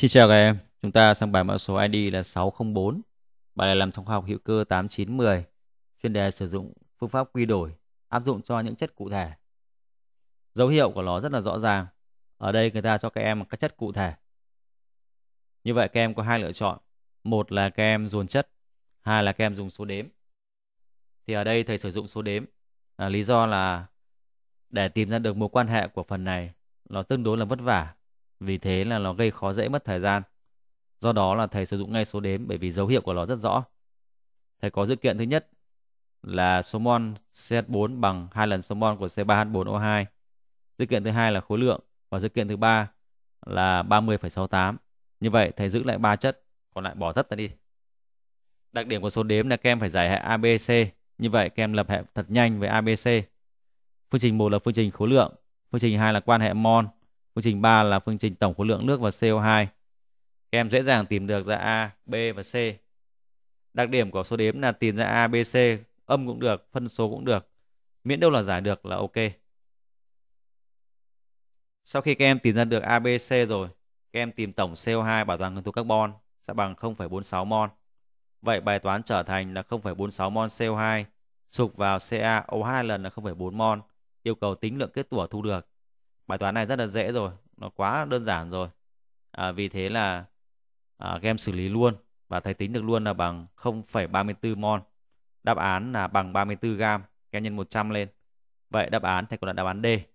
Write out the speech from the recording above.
Xin chào các em, chúng ta sang bài mã số ID là 604, bài làm trong khoa học hữu cơ 8910, chuyên đề sử dụng phương pháp quy đổi áp dụng cho những chất cụ thể. Dấu hiệu của nó rất là rõ ràng. Ở đây người ta cho các em các chất cụ thể. Như vậy các em có hai lựa chọn, một là các em dồn chất, hai là các em dùng số đếm. Thì ở đây thầy sử dụng số đếm, à, lý do là để tìm ra được mối quan hệ của phần này nó tương đối là vất vả vì thế là nó gây khó dễ mất thời gian. Do đó là thầy sử dụng ngay số đếm bởi vì dấu hiệu của nó rất rõ. Thầy có dự kiện thứ nhất là số mol CH4 bằng 2 lần số mol của C3H4O2. Dự kiện thứ hai là khối lượng và dự kiện thứ ba là 30,68. Như vậy thầy giữ lại ba chất, còn lại bỏ tất ra đi. Đặc điểm của số đếm là kem phải giải hệ ABC, như vậy kem lập hệ thật nhanh với ABC. Phương trình 1 là phương trình khối lượng, phương trình 2 là quan hệ mol, Phương trình 3 là phương trình tổng khối lượng nước và CO2. Các em dễ dàng tìm được ra A, B và C. Đặc điểm của số đếm là tìm ra A, B, C, âm cũng được, phân số cũng được. Miễn đâu là giải được là ok. Sau khi các em tìm ra được A, B, C rồi, các em tìm tổng CO2 bảo toàn nguyên tố carbon sẽ bằng 0,46 mol. Vậy bài toán trở thành là 0,46 mol CO2 sụp vào CaOH 2 lần là 0,4 mol, yêu cầu tính lượng kết tủa thu được bài toán này rất là dễ rồi nó quá đơn giản rồi à, vì thế là à, game xử lý luôn và thầy tính được luôn là bằng 0,34 mol đáp án là bằng 34 gam game nhân 100 lên vậy đáp án thầy còn là đáp án D